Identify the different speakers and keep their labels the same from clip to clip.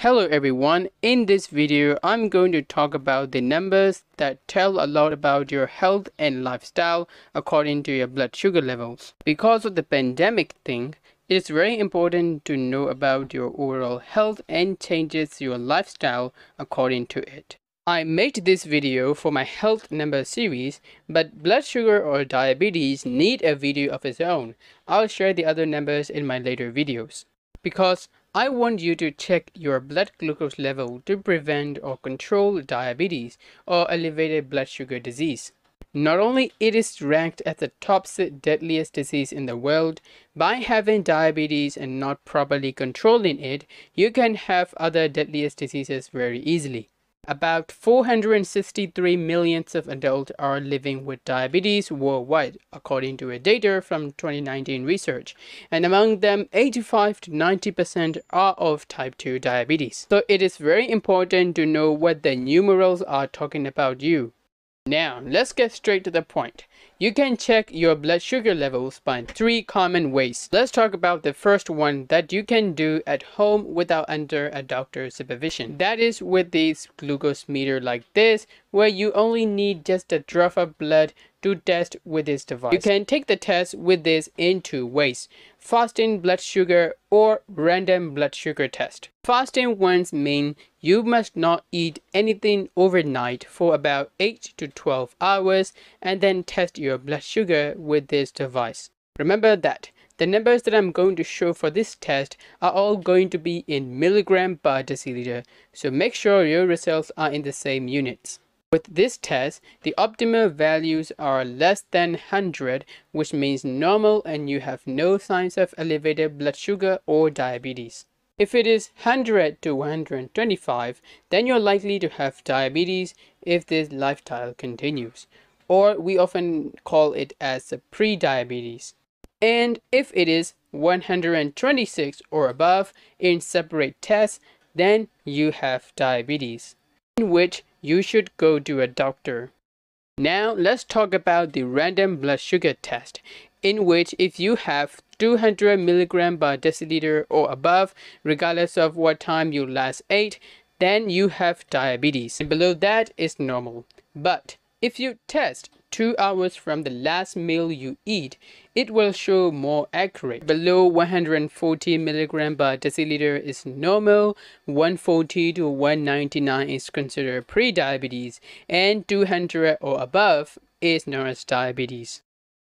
Speaker 1: Hello everyone, in this video I'm going to talk about the numbers that tell a lot about your health and lifestyle according to your blood sugar levels. Because of the pandemic thing, it is very important to know about your overall health and changes your lifestyle according to it. I made this video for my health number series, but blood sugar or diabetes need a video of its own. I'll share the other numbers in my later videos. Because I want you to check your blood glucose level to prevent or control diabetes or elevated blood sugar disease. Not only it is ranked as the top deadliest disease in the world, by having diabetes and not properly controlling it, you can have other deadliest diseases very easily. About 463 millions of adults are living with diabetes worldwide, according to a data from 2019 research, and among them 85 to 90% are of type 2 diabetes. So it is very important to know what the numerals are talking about you. Now, let's get straight to the point. You can check your blood sugar levels by three common ways. Let's talk about the first one that you can do at home without under a doctor's supervision. That is with this glucose meter like this where you only need just a drop of blood to test with this device. You can take the test with this in two ways, fasting blood sugar or random blood sugar test. Fasting ones mean you must not eat anything overnight for about 8 to 12 hours and then test your blood sugar with this device. Remember that the numbers that I'm going to show for this test are all going to be in milligram per deciliter, so make sure your results are in the same units. With this test, the optimal values are less than 100, which means normal and you have no signs of elevated blood sugar or diabetes. If it is 100 to 125, then you're likely to have diabetes if this lifestyle continues, or we often call it as pre-diabetes. And if it is 126 or above in separate tests, then you have diabetes, in which you should go to a doctor. Now let's talk about the random blood sugar test, in which if you have 200 mg per deciliter or above, regardless of what time you last ate, then you have diabetes. And below that is normal. But if you test two hours from the last meal you eat, it will show more accurate. Below 140 mg per deciliter is normal, 140 to 199 is considered pre-diabetes, and 200 or above is known as diabetes.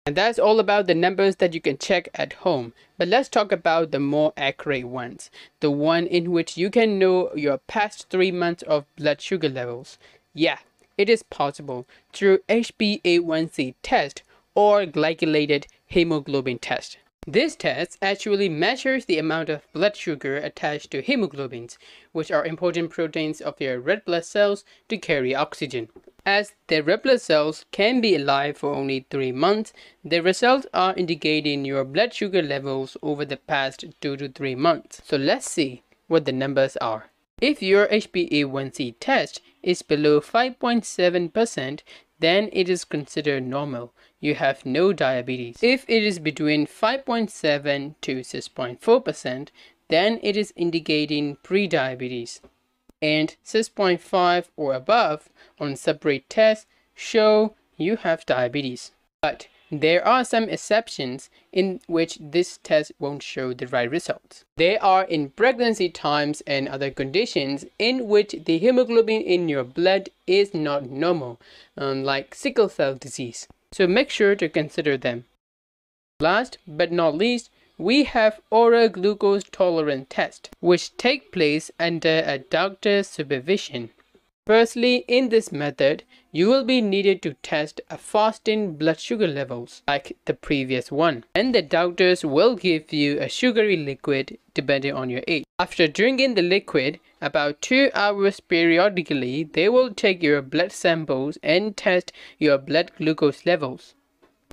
Speaker 1: And that's all about the numbers that you can check at home. But let's talk about the more accurate ones. The one in which you can know your past 3 months of blood sugar levels. Yeah, it is possible through HbA1c test or glycolated hemoglobin test. This test actually measures the amount of blood sugar attached to hemoglobins, which are important proteins of your red blood cells to carry oxygen. As the red blood cells can be alive for only 3 months, the results are indicating your blood sugar levels over the past 2 to 3 months. So let's see what the numbers are. If your HbA1c test is below 5.7%, then it is considered normal. You have no diabetes. If it is between 5.7 to 6.4%, then it is indicating prediabetes. And 6.5 or above on separate tests show you have diabetes. But there are some exceptions in which this test won't show the right results. They are in pregnancy times and other conditions in which the hemoglobin in your blood is not normal, um, like sickle cell disease. So make sure to consider them. Last but not least, we have oral glucose tolerance test, which take place under a doctor's supervision. Firstly, in this method, you will be needed to test a fasting blood sugar levels like the previous one. And the doctors will give you a sugary liquid depending on your age. After drinking the liquid, about 2 hours periodically, they will take your blood samples and test your blood glucose levels.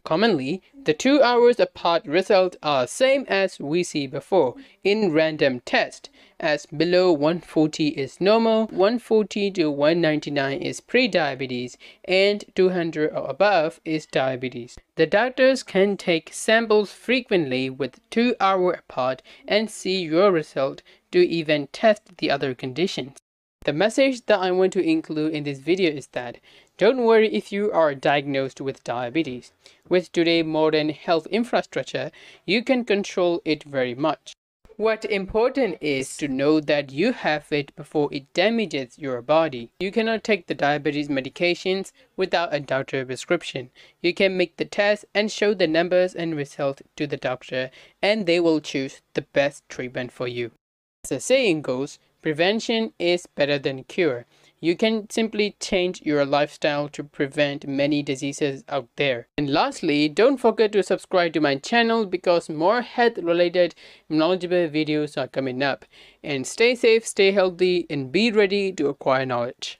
Speaker 1: Commonly, the two hours apart results are same as we see before in random test as below 140 is normal, 140 to 199 is pre-diabetes, and 200 or above is diabetes. The doctors can take samples frequently with 2 hours apart and see your result to even test the other conditions. The message that I want to include in this video is that don't worry if you are diagnosed with diabetes. With today's modern health infrastructure, you can control it very much. What important is to know that you have it before it damages your body. You cannot take the diabetes medications without a doctor prescription. You can make the test and show the numbers and result to the doctor and they will choose the best treatment for you. As the saying goes, prevention is better than cure. You can simply change your lifestyle to prevent many diseases out there. And lastly, don't forget to subscribe to my channel because more health related knowledgeable videos are coming up. And stay safe, stay healthy and be ready to acquire knowledge.